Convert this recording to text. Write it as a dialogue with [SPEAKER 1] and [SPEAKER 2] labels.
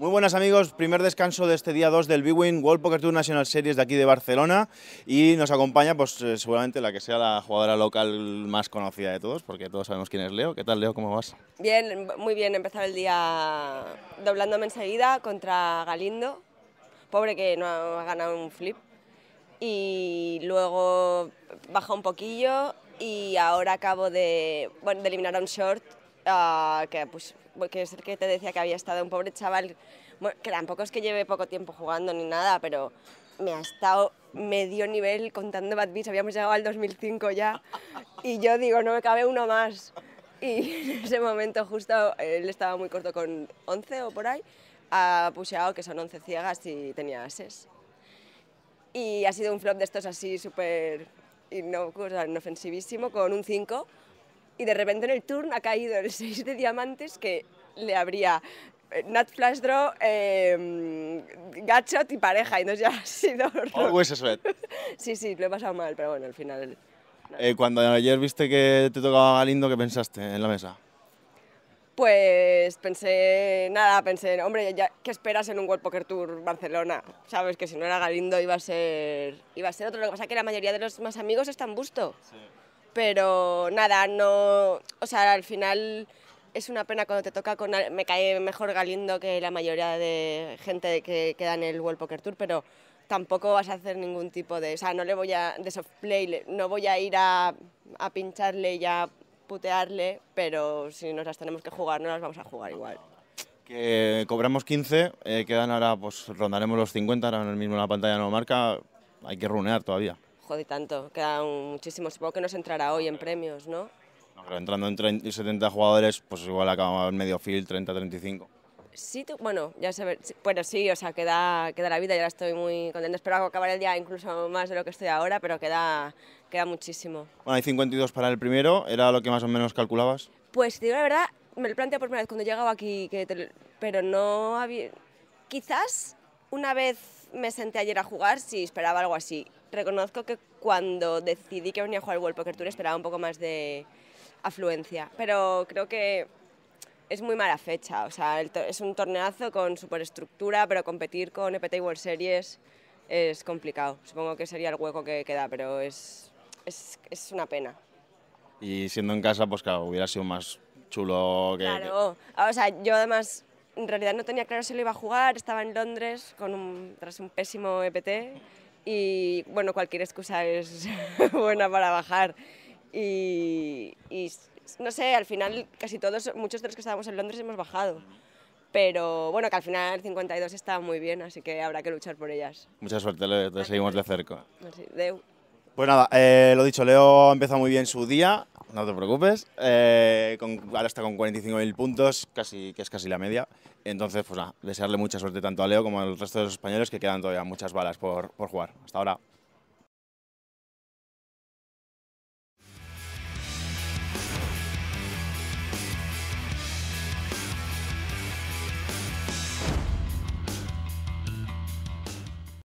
[SPEAKER 1] Muy buenas amigos, primer descanso de este día 2 del B-Win World Poker Tour National Series de aquí de Barcelona y nos acompaña pues eh, seguramente la que sea la jugadora local más conocida de todos, porque todos sabemos quién es Leo. ¿Qué tal Leo? ¿Cómo vas?
[SPEAKER 2] Bien, muy bien, empezar el día doblándome enseguida contra Galindo, pobre que no ha ganado un flip, y luego baja un poquillo y ahora acabo de, bueno, de eliminar un short Ah, que, pues, que es el que te decía que había estado un pobre chaval, que tampoco es que lleve poco tiempo jugando ni nada, pero me ha estado medio nivel contando Bad Beats, habíamos llegado al 2005 ya, y yo digo, no me cabe uno más. Y en ese momento justo él estaba muy corto con 11 o por ahí, ha puseado que son 11 ciegas y tenía ases. Y ha sido un flop de estos así súper inofensivísimo, con un 5, y de repente en el turn ha caído el 6 de diamantes que le habría eh, Nat Flash Draw, eh, y pareja, y nos ya ha sido... Oh, sí, sí, lo he pasado mal, pero bueno, al final...
[SPEAKER 1] Eh, cuando ayer viste que te tocaba Galindo, ¿qué pensaste en la mesa?
[SPEAKER 2] Pues pensé, nada, pensé, hombre, ¿qué esperas en un World Poker Tour Barcelona? Sabes que si no era Galindo iba a ser, iba a ser otro, lo que pasa que la mayoría de los más amigos están busto. Sí pero nada, no, o sea, al final es una pena cuando te toca con, me cae mejor Galindo que la mayoría de gente que queda en el World Poker Tour, pero tampoco vas a hacer ningún tipo de, o sea, no le voy a, de soft play, no voy a ir a, pincharle y a putearle, pero si nos las tenemos que jugar, no las vamos a jugar igual.
[SPEAKER 1] cobramos 15, eh, quedan ahora, pues rondaremos los 50, ahora mismo la pantalla no marca, hay que runear todavía
[SPEAKER 2] de tanto. Queda muchísimo. Supongo que nos entrará hoy en premios, ¿no?
[SPEAKER 1] entrando en 70 jugadores, pues igual acaba en medio field, 30-35.
[SPEAKER 2] Sí, bueno, ya se ve, bueno, sí, o sea, queda, queda la vida, ya estoy muy contenta, espero acabar el día incluso más de lo que estoy ahora, pero queda, queda muchísimo.
[SPEAKER 1] Bueno, hay 52 para el primero, ¿era lo que más o menos calculabas?
[SPEAKER 2] Pues, te digo la verdad, me lo planteé por primera vez cuando llegaba aquí, pero no había, quizás una vez me senté ayer a jugar si esperaba algo así. Reconozco que cuando decidí que venía a jugar al World Poker Tour esperaba un poco más de afluencia, pero creo que es muy mala fecha. O sea, es un torneazo con superestructura, pero competir con EPT y World Series es complicado. Supongo que sería el hueco que queda, pero es, es, es una pena.
[SPEAKER 1] Y siendo en casa, pues claro, hubiera sido más chulo que... Claro,
[SPEAKER 2] o sea, yo además en realidad no tenía claro si lo iba a jugar, estaba en Londres con un, tras un pésimo EPT y bueno, cualquier excusa es buena para bajar. Y, no sé, al final casi todos, muchos de los que estábamos en Londres hemos bajado. Pero bueno, que al final 52 está muy bien, así que habrá que luchar por ellas.
[SPEAKER 1] Mucha suerte, te seguimos de cerca. Bueno, pues, pues nada, eh, lo dicho, Leo empieza muy bien su día. No te preocupes, eh, con, ahora está con 45.000 puntos, casi, que es casi la media. Entonces, pues nada, desearle mucha suerte tanto a Leo como al resto de los españoles que quedan todavía muchas balas por, por jugar. Hasta ahora.